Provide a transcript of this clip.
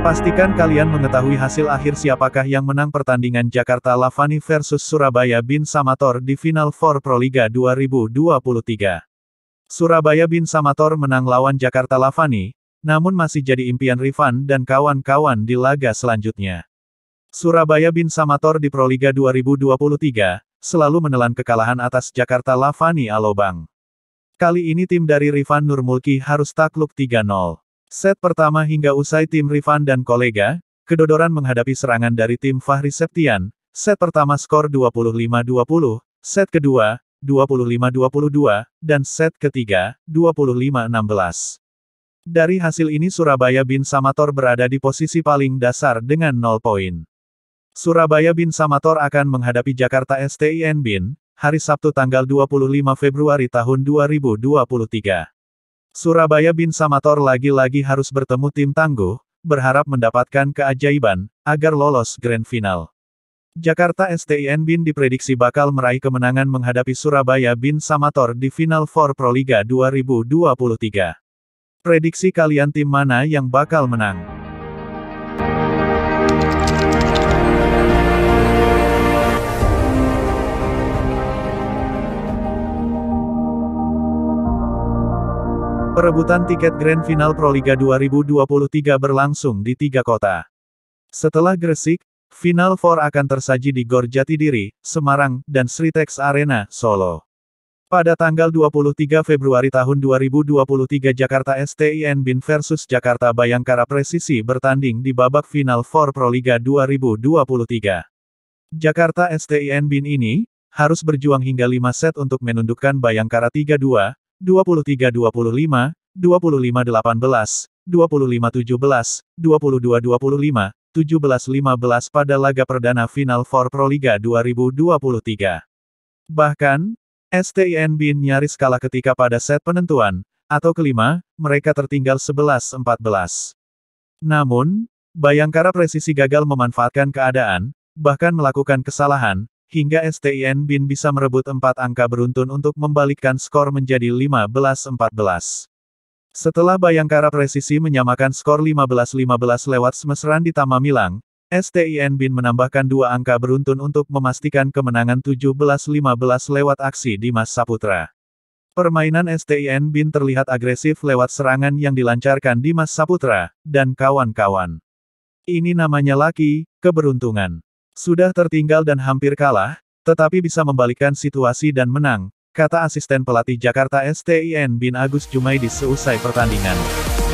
Pastikan kalian mengetahui hasil akhir siapakah yang menang pertandingan Jakarta Lavani versus Surabaya Bin Samator di Final Four Proliga 2023. Surabaya Bin Samator menang lawan Jakarta Lavani, namun masih jadi impian Rifan dan kawan-kawan di laga selanjutnya. Surabaya Bin Samator di Proliga 2023, selalu menelan kekalahan atas Jakarta Lavani Alobang. Kali ini tim dari Rifan Nurmulki harus takluk 3-0. Set pertama hingga usai tim Rifan dan kolega, kedodoran menghadapi serangan dari tim Fahri Septian. Set pertama skor 25-20, set kedua 25-22, dan set ketiga 25-16. Dari hasil ini Surabaya bin Samator berada di posisi paling dasar dengan 0 poin. Surabaya bin Samator akan menghadapi Jakarta STIN bin, hari Sabtu tanggal 25 Februari tahun 2023. Surabaya Bin Samator lagi-lagi harus bertemu tim tangguh, berharap mendapatkan keajaiban, agar lolos Grand Final. Jakarta STIN Bin diprediksi bakal meraih kemenangan menghadapi Surabaya Bin Samator di Final Four Proliga 2023. Prediksi kalian tim mana yang bakal menang? Perebutan tiket Grand Final Proliga 2023 berlangsung di tiga kota. Setelah Gresik, Final Four akan tersaji di Gor Jatidiri, Semarang, dan Sritex Arena, Solo. Pada tanggal 23 Februari tahun 2023 Jakarta STIN Bin versus Jakarta Bayangkara Presisi bertanding di babak final Four Proliga 2023. Jakarta STIN Bin ini, harus berjuang hingga 5 set untuk menundukkan Bayangkara 23-25, 25-18, 25-17, 22-25, 17-15 pada laga perdana final for Liga 2023. Bahkan, Bin nyaris kalah ketika pada set penentuan, atau kelima, mereka tertinggal 11-14. Namun, Bayangkara presisi gagal memanfaatkan keadaan, bahkan melakukan kesalahan, hingga STIN Bin bisa merebut empat angka beruntun untuk membalikkan skor menjadi 15-14. Setelah Bayangkara Presisi menyamakan skor 15-15 lewat semeseran di Tamamilang, STIN Bin menambahkan dua angka beruntun untuk memastikan kemenangan 17-15 lewat aksi Dimas Saputra. Permainan STIN Bin terlihat agresif lewat serangan yang dilancarkan Dimas Saputra, dan kawan-kawan. Ini namanya laki, keberuntungan. Sudah tertinggal dan hampir kalah, tetapi bisa membalikan situasi dan menang, kata asisten pelatih Jakarta STIN Bin Agus Jumaidi seusai pertandingan.